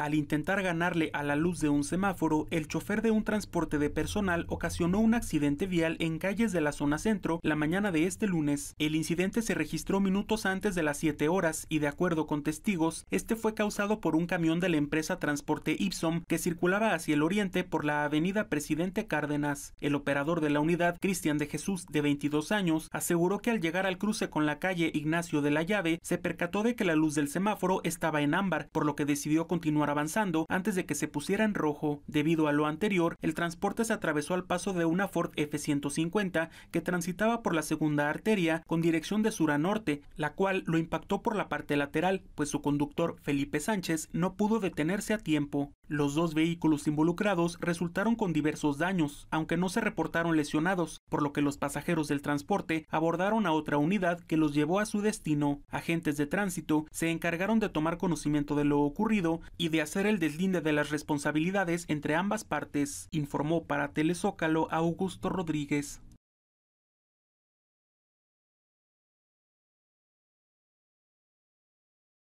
Al intentar ganarle a la luz de un semáforo, el chofer de un transporte de personal ocasionó un accidente vial en calles de la zona centro la mañana de este lunes. El incidente se registró minutos antes de las 7 horas y de acuerdo con testigos, este fue causado por un camión de la empresa Transporte Ipsom que circulaba hacia el oriente por la avenida Presidente Cárdenas. El operador de la unidad, Cristian de Jesús, de 22 años, aseguró que al llegar al cruce con la calle Ignacio de la Llave, se percató de que la luz del semáforo estaba en ámbar, por lo que decidió continuar avanzando antes de que se pusiera en rojo. Debido a lo anterior, el transporte se atravesó al paso de una Ford F-150 que transitaba por la segunda arteria con dirección de sur a norte, la cual lo impactó por la parte lateral, pues su conductor, Felipe Sánchez, no pudo detenerse a tiempo. Los dos vehículos involucrados resultaron con diversos daños, aunque no se reportaron lesionados, por lo que los pasajeros del transporte abordaron a otra unidad que los llevó a su destino. Agentes de tránsito se encargaron de tomar conocimiento de lo ocurrido y de hacer el deslinde de las responsabilidades entre ambas partes, informó para Telezócalo Augusto Rodríguez.